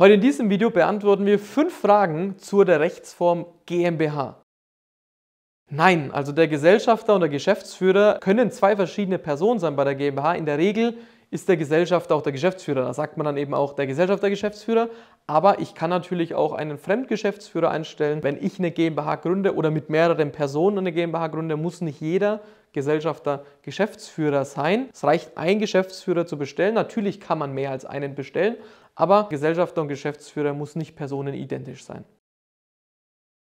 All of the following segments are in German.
Heute in diesem Video beantworten wir fünf Fragen zu der Rechtsform GmbH. Nein, also der Gesellschafter und der Geschäftsführer können zwei verschiedene Personen sein bei der GmbH. In der Regel ist der Gesellschafter auch der Geschäftsführer. Da sagt man dann eben auch der Gesellschafter Geschäftsführer. Aber ich kann natürlich auch einen Fremdgeschäftsführer einstellen, wenn ich eine GmbH gründe oder mit mehreren Personen eine GmbH gründe, muss nicht jeder Gesellschafter Geschäftsführer sein. Es reicht ein Geschäftsführer zu bestellen. Natürlich kann man mehr als einen bestellen, aber Gesellschafter und Geschäftsführer muss nicht personenidentisch sein.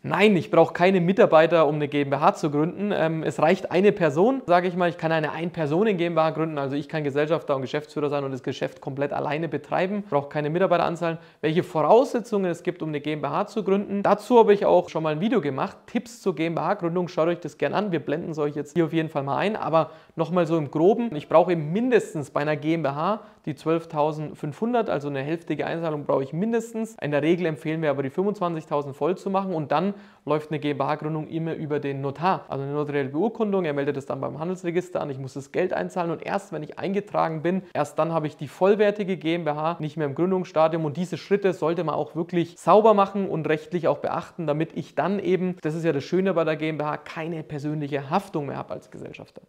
Nein, ich brauche keine Mitarbeiter, um eine GmbH zu gründen. Ähm, es reicht eine Person, sage ich mal. Ich kann eine Ein-Personen-GmbH gründen. Also ich kann Gesellschafter und Geschäftsführer sein und das Geschäft komplett alleine betreiben. Ich brauche keine Mitarbeiteranzahlen. Welche Voraussetzungen es gibt, um eine GmbH zu gründen. Dazu habe ich auch schon mal ein Video gemacht. Tipps zur GmbH-Gründung. Schaut euch das gerne an. Wir blenden es euch jetzt hier auf jeden Fall mal ein. Aber nochmal so im Groben. Ich brauche eben mindestens bei einer GmbH die 12.500, also eine hälftige Einzahlung brauche ich mindestens. In der Regel empfehlen wir aber die 25.000 voll zu machen und dann dann läuft eine GmbH-Gründung immer über den Notar. Also eine notarielle Beurkundung, er meldet es dann beim Handelsregister an, ich muss das Geld einzahlen und erst wenn ich eingetragen bin, erst dann habe ich die vollwertige GmbH, nicht mehr im Gründungsstadium und diese Schritte sollte man auch wirklich sauber machen und rechtlich auch beachten, damit ich dann eben, das ist ja das Schöne bei der GmbH, keine persönliche Haftung mehr habe als Gesellschafter.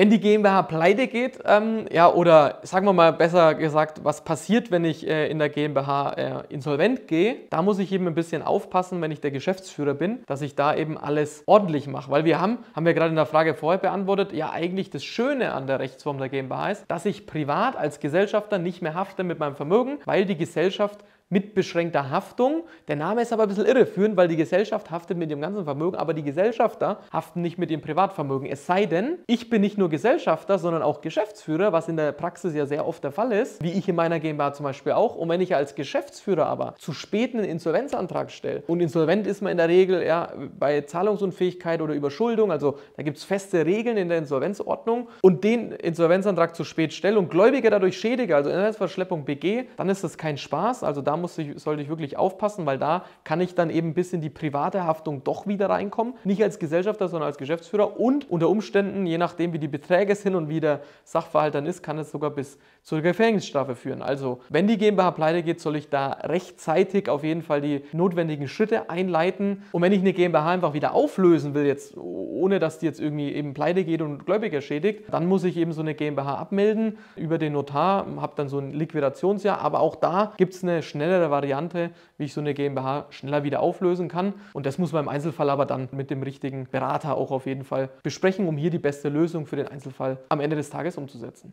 Wenn die GmbH pleite geht, ähm, ja, oder sagen wir mal besser gesagt, was passiert, wenn ich äh, in der GmbH äh, insolvent gehe, da muss ich eben ein bisschen aufpassen, wenn ich der Geschäftsführer bin, dass ich da eben alles ordentlich mache. Weil wir haben, haben wir gerade in der Frage vorher beantwortet, ja eigentlich das Schöne an der Rechtsform der GmbH ist, dass ich privat als Gesellschafter nicht mehr hafte mit meinem Vermögen, weil die Gesellschaft mit beschränkter Haftung. Der Name ist aber ein bisschen irreführend, weil die Gesellschaft haftet mit dem ganzen Vermögen, aber die Gesellschafter haften nicht mit dem Privatvermögen. Es sei denn, ich bin nicht nur Gesellschafter, sondern auch Geschäftsführer, was in der Praxis ja sehr oft der Fall ist, wie ich in meiner GmbH zum Beispiel auch. Und wenn ich als Geschäftsführer aber zu spät einen Insolvenzantrag stelle, und insolvent ist man in der Regel ja, bei Zahlungsunfähigkeit oder Überschuldung, also da gibt es feste Regeln in der Insolvenzordnung, und den Insolvenzantrag zu spät stelle und Gläubiger dadurch schädige, also Insolvenzverschleppung BG, dann ist das kein Spaß. Also da muss ich, sollte ich wirklich aufpassen, weil da kann ich dann eben bis in die private Haftung doch wieder reinkommen. Nicht als Gesellschafter, sondern als Geschäftsführer. Und unter Umständen, je nachdem wie die Beträge sind und wie der Sachverhalt dann ist, kann es sogar bis zur Gefängnisstrafe führen. Also wenn die GmbH pleite geht, soll ich da rechtzeitig auf jeden Fall die notwendigen Schritte einleiten. Und wenn ich eine GmbH einfach wieder auflösen will, jetzt ohne dass die jetzt irgendwie eben pleite geht und Gläubiger schädigt, dann muss ich eben so eine GmbH abmelden über den Notar, habe dann so ein Liquidationsjahr. Aber auch da gibt es eine schnelle schnellere Variante, wie ich so eine GmbH schneller wieder auflösen kann. Und das muss man im Einzelfall aber dann mit dem richtigen Berater auch auf jeden Fall besprechen, um hier die beste Lösung für den Einzelfall am Ende des Tages umzusetzen.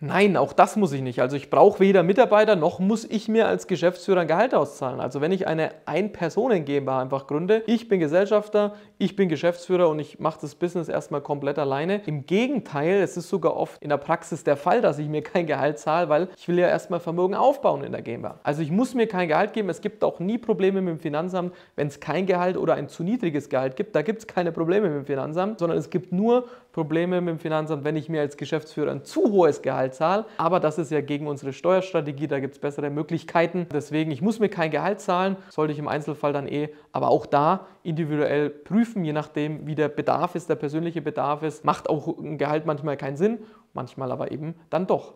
Nein, auch das muss ich nicht. Also ich brauche weder Mitarbeiter noch muss ich mir als Geschäftsführer ein Gehalt auszahlen. Also wenn ich eine Ein-Personen-GmbH einfach gründe, ich bin Gesellschafter, ich bin Geschäftsführer und ich mache das Business erstmal komplett alleine. Im Gegenteil, es ist sogar oft in der Praxis der Fall, dass ich mir kein Gehalt zahle, weil ich will ja erstmal Vermögen aufbauen in der GmbH. Also ich muss mir kein Gehalt geben. Es gibt auch nie Probleme mit dem Finanzamt, wenn es kein Gehalt oder ein zu niedriges Gehalt gibt. Da gibt es keine Probleme mit dem Finanzamt, sondern es gibt nur Probleme mit dem Finanzamt, wenn ich mir als Geschäftsführer ein zu hohes Gehalt Zahl. Aber das ist ja gegen unsere Steuerstrategie, da gibt es bessere Möglichkeiten. Deswegen, ich muss mir kein Gehalt zahlen, sollte ich im Einzelfall dann eh, aber auch da individuell prüfen, je nachdem, wie der Bedarf ist, der persönliche Bedarf ist. Macht auch ein Gehalt manchmal keinen Sinn, manchmal aber eben dann doch.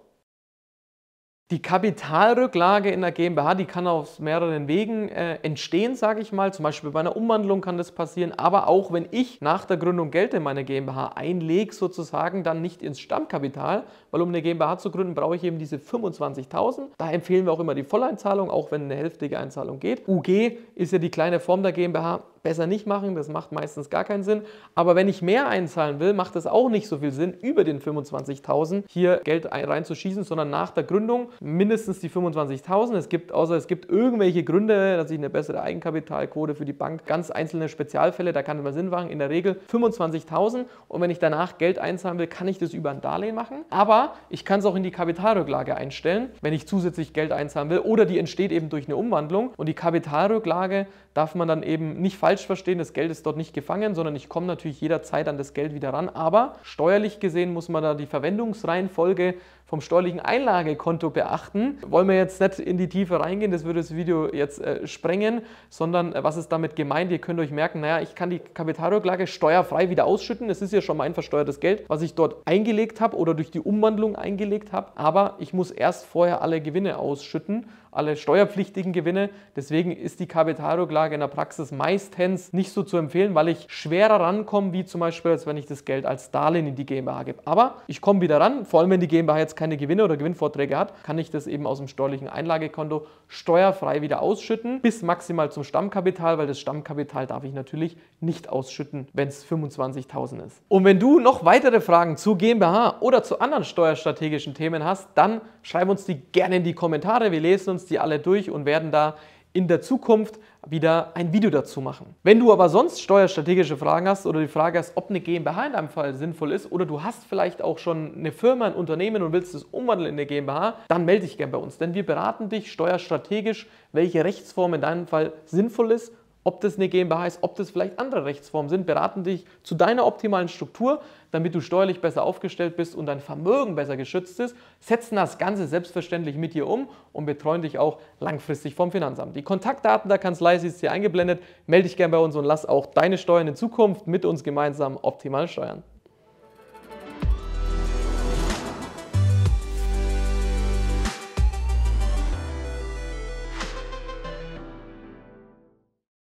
Die Kapitalrücklage in der GmbH, die kann aus mehreren Wegen äh, entstehen, sage ich mal. Zum Beispiel bei einer Umwandlung kann das passieren. Aber auch wenn ich nach der Gründung Geld in meine GmbH einlege, sozusagen dann nicht ins Stammkapital, weil um eine GmbH zu gründen, brauche ich eben diese 25.000. Da empfehlen wir auch immer die Volleinzahlung, auch wenn eine hälftige Einzahlung geht. UG ist ja die kleine Form der GmbH, besser nicht machen, das macht meistens gar keinen Sinn. Aber wenn ich mehr einzahlen will, macht es auch nicht so viel Sinn, über den 25.000 hier Geld reinzuschießen, sondern nach der Gründung mindestens die 25.000. Es gibt, außer es gibt irgendwelche Gründe, dass ich eine bessere Eigenkapitalquote für die Bank, ganz einzelne Spezialfälle, da kann immer Sinn machen, in der Regel 25.000. Und wenn ich danach Geld einzahlen will, kann ich das über ein Darlehen machen. Aber aber ich kann es auch in die Kapitalrücklage einstellen, wenn ich zusätzlich Geld einzahlen will. Oder die entsteht eben durch eine Umwandlung. Und die Kapitalrücklage darf man dann eben nicht falsch verstehen. Das Geld ist dort nicht gefangen, sondern ich komme natürlich jederzeit an das Geld wieder ran. Aber steuerlich gesehen muss man da die Verwendungsreihenfolge vom steuerlichen Einlagekonto beachten. Wollen wir jetzt nicht in die Tiefe reingehen, das würde das Video jetzt äh, sprengen, sondern äh, was ist damit gemeint? Ihr könnt euch merken, naja, ich kann die Kapitalrücklage steuerfrei wieder ausschütten. Es ist ja schon mein versteuertes Geld, was ich dort eingelegt habe oder durch die Umwandlung eingelegt habe, aber ich muss erst vorher alle Gewinne ausschütten alle steuerpflichtigen Gewinne. Deswegen ist die Kapitalrücklage in der Praxis meistens nicht so zu empfehlen, weil ich schwerer rankomme, wie zum Beispiel, als wenn ich das Geld als Darlehen in die GmbH gebe. Aber ich komme wieder ran, vor allem wenn die GmbH jetzt keine Gewinne oder Gewinnvorträge hat, kann ich das eben aus dem steuerlichen Einlagekonto steuerfrei wieder ausschütten, bis maximal zum Stammkapital, weil das Stammkapital darf ich natürlich nicht ausschütten, wenn es 25.000 ist. Und wenn du noch weitere Fragen zu GmbH oder zu anderen steuerstrategischen Themen hast, dann schreib uns die gerne in die Kommentare. Wir lesen uns die alle durch und werden da in der Zukunft wieder ein Video dazu machen. Wenn du aber sonst steuerstrategische Fragen hast oder die Frage hast, ob eine GmbH in deinem Fall sinnvoll ist oder du hast vielleicht auch schon eine Firma, ein Unternehmen und willst es umwandeln in eine GmbH, dann melde dich gerne bei uns, denn wir beraten dich steuerstrategisch, welche Rechtsform in deinem Fall sinnvoll ist ob das eine GmbH ist, ob das vielleicht andere Rechtsformen sind, beraten dich zu deiner optimalen Struktur, damit du steuerlich besser aufgestellt bist und dein Vermögen besser geschützt ist, setzen das Ganze selbstverständlich mit dir um und betreuen dich auch langfristig vom Finanzamt. Die Kontaktdaten der Kanzlei ist hier eingeblendet. Melde dich gerne bei uns und lass auch deine Steuern in Zukunft mit uns gemeinsam optimal steuern.